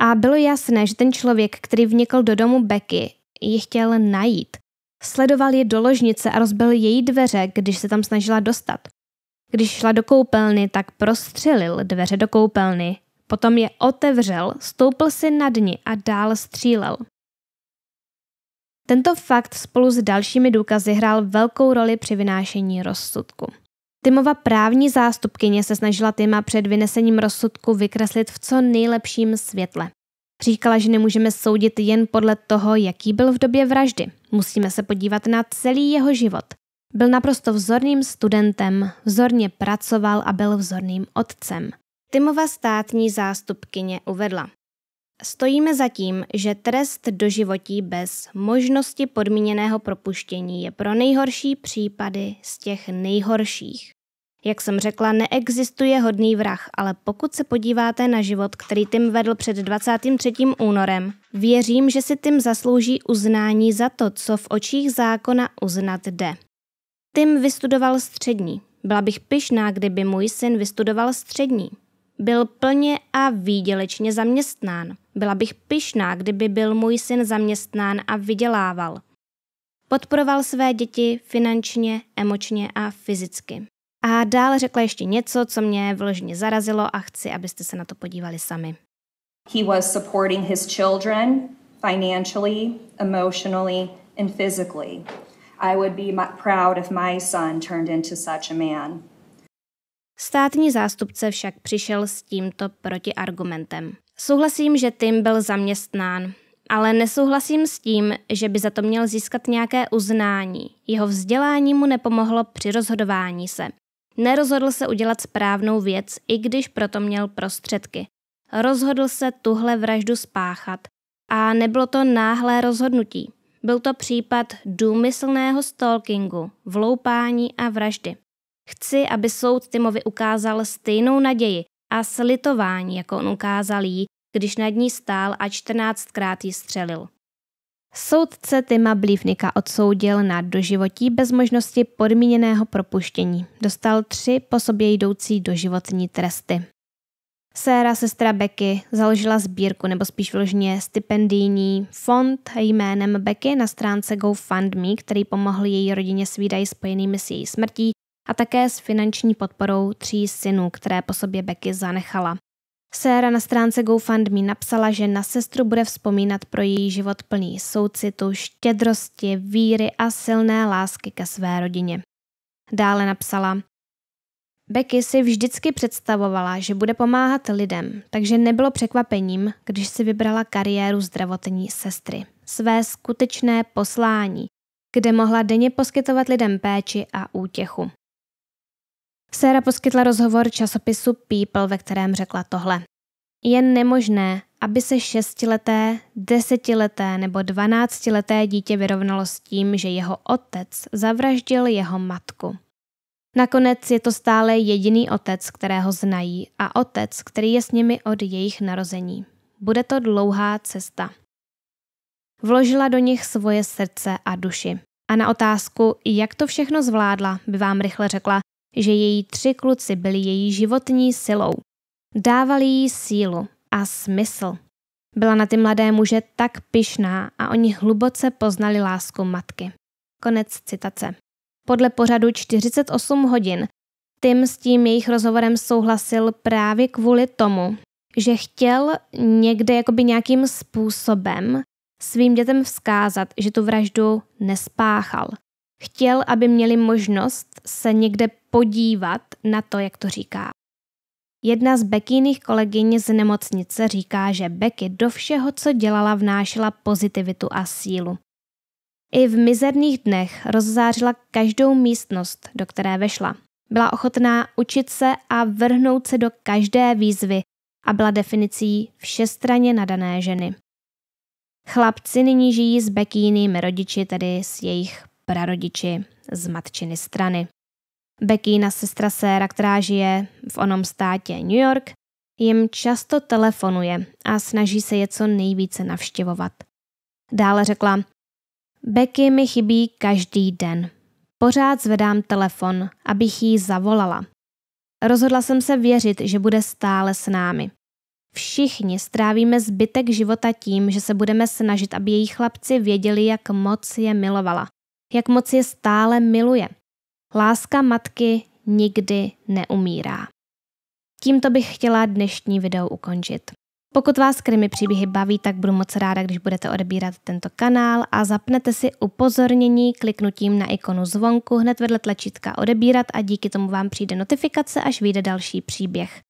A bylo jasné, že ten člověk, který vnikl do domu Becky, ji chtěl najít. Sledoval je do ložnice a rozbil její dveře, když se tam snažila dostat. Když šla do koupelny, tak prostřelil dveře do koupelny, potom je otevřel, stoupil si na dni a dál střílel. Tento fakt spolu s dalšími důkazy hrál velkou roli při vynášení rozsudku. Tymova právní zástupkyně se snažila Tima před vynesením rozsudku vykreslit v co nejlepším světle. Říkala, že nemůžeme soudit jen podle toho, jaký byl v době vraždy. Musíme se podívat na celý jeho život. Byl naprosto vzorným studentem, vzorně pracoval a byl vzorným otcem. Tymova státní zástupkyně uvedla. Stojíme za tím, že trest životí bez možnosti podmíněného propuštění je pro nejhorší případy z těch nejhorších. Jak jsem řekla, neexistuje hodný vrah, ale pokud se podíváte na život, který Tim vedl před 23. únorem, věřím, že si Tim zaslouží uznání za to, co v očích zákona uznat jde. Tim vystudoval střední. Byla bych pyšná, kdyby můj syn vystudoval střední. Byl plně a výdělečně zaměstnán. Byla bych pyšná, kdyby byl můj syn zaměstnán a vydělával. Podporoval své děti finančně, emočně a fyzicky. A dál řekla ještě něco, co mě vložně zarazilo a chci, abyste se na to podívali sami. He was supporting his children financially, emotionally and physically. I would be proud if my son turned into such a man. Státní zástupce však přišel s tímto protiargumentem. Souhlasím, že Tim byl zaměstnán, ale nesouhlasím s tím, že by za to měl získat nějaké uznání. Jeho vzdělání mu nepomohlo při rozhodování se. Nerozhodl se udělat správnou věc, i když proto měl prostředky. Rozhodl se tuhle vraždu spáchat. A nebylo to náhlé rozhodnutí. Byl to případ důmyslného stalkingu, vloupání a vraždy. Chci, aby soud Timovi ukázal stejnou naději, a slitování, jako on ukázal jí, když nad ní stál a čtrnáctkrát ji střelil. Soudce Tima Blívnika odsoudil na doživotí bez možnosti podmíněného propuštění. Dostal tři po sobě jdoucí doživotní tresty. Séra sestra Becky založila sbírku nebo spíš vložně stipendijní fond jménem Becky na stránce GoFundMe, který pomohl její rodině s výdaji spojenými s její smrtí a také s finanční podporou tří synů, které po sobě Becky zanechala. Séra na stránce GoFundMe napsala, že na sestru bude vzpomínat pro její život plný soucitu, štědrosti, víry a silné lásky ke své rodině. Dále napsala, Becky si vždycky představovala, že bude pomáhat lidem, takže nebylo překvapením, když si vybrala kariéru zdravotní sestry. Své skutečné poslání, kde mohla denně poskytovat lidem péči a útěchu. Sarah poskytla rozhovor časopisu People, ve kterém řekla tohle. Je nemožné, aby se šestileté, desetileté nebo dvanáctileté dítě vyrovnalo s tím, že jeho otec zavraždil jeho matku. Nakonec je to stále jediný otec, kterého znají a otec, který je s nimi od jejich narození. Bude to dlouhá cesta. Vložila do nich svoje srdce a duši. A na otázku, jak to všechno zvládla, by vám rychle řekla, že její tři kluci byli její životní silou. Dávali jí sílu a smysl. Byla na ty mladé muže tak pyšná a oni hluboce poznali lásku matky. Konec citace. Podle pořadu 48 hodin Tim s tím jejich rozhovorem souhlasil právě kvůli tomu, že chtěl někde jakoby nějakým způsobem svým dětem vzkázat, že tu vraždu nespáchal, Chtěl, aby měli možnost se někde podívat na to, jak to říká. Jedna z Beckyných kolegyň z nemocnice říká, že Becky do všeho, co dělala, vnášela pozitivitu a sílu. I v mizerných dnech rozzářila každou místnost, do které vešla. Byla ochotná učit se a vrhnout se do každé výzvy a byla definicí všestraně nadané ženy. Chlapci nyní žijí s Beckynými rodiči, tedy s jejich prarodiči z matčiny strany. Beckýna sestra Séra, která žije v onom státě New York, jim často telefonuje a snaží se je co nejvíce navštěvovat. Dále řekla, Becky mi chybí každý den. Pořád zvedám telefon, abych jí zavolala. Rozhodla jsem se věřit, že bude stále s námi. Všichni strávíme zbytek života tím, že se budeme snažit, aby její chlapci věděli, jak moc je milovala jak moc je stále miluje. Láska matky nikdy neumírá. Tímto bych chtěla dnešní video ukončit. Pokud vás krimi příběhy baví, tak budu moc ráda, když budete odebírat tento kanál a zapnete si upozornění kliknutím na ikonu zvonku hned vedle tlačítka odebírat a díky tomu vám přijde notifikace, až vyjde další příběh.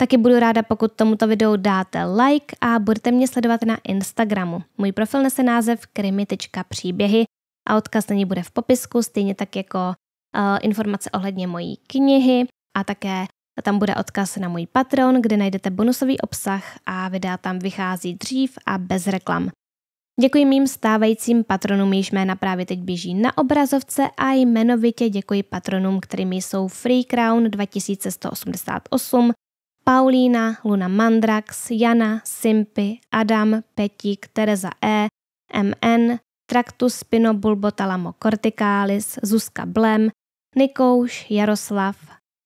Taky budu ráda, pokud tomuto videu dáte like a budete mě sledovat na Instagramu. Můj profil nese název krimi.příběhy a odkaz na ně bude v popisku, stejně tak jako uh, informace ohledně mojí knihy a také tam bude odkaz na můj Patreon, kde najdete bonusový obsah a videa tam vychází dřív a bez reklam. Děkuji mým stávajícím patronům, již jména právě teď běží na obrazovce a jmenovitě děkuji patronům, kterými jsou Free Crown 2188, Paulína, Luna Mandrax, Jana, Simpy, Adam, Petík, Tereza E, MN, Tractus spinobulbothalamocorticalis, Zuzka Blem, Nikouš, Jaroslav,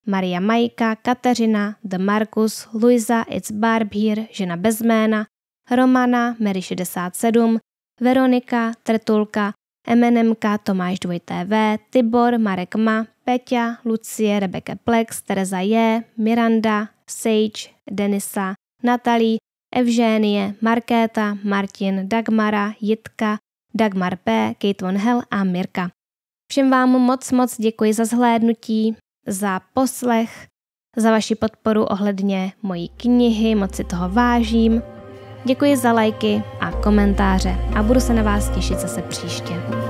Maria Majka, Kateřina, De Marcus, Luisa, It's Barbier, žena bez jména, Romana, Mary 67, Veronika, Tretulka, MNMK, Tomáš 2 TV, Tibor, Marek Ma, Peťa, Lucie, Rebeke Plex, Tereza J, Miranda, Sage, Denisa, Natalí, Evženie, Markéta, Martin, Dagmara, Jitka, Dagmar P., Kate Von Hell a Mirka. Všem vám moc, moc děkuji za zhlédnutí, za poslech, za vaši podporu ohledně mojí knihy, moc si toho vážím. Děkuji za lajky a komentáře a budu se na vás těšit zase příště.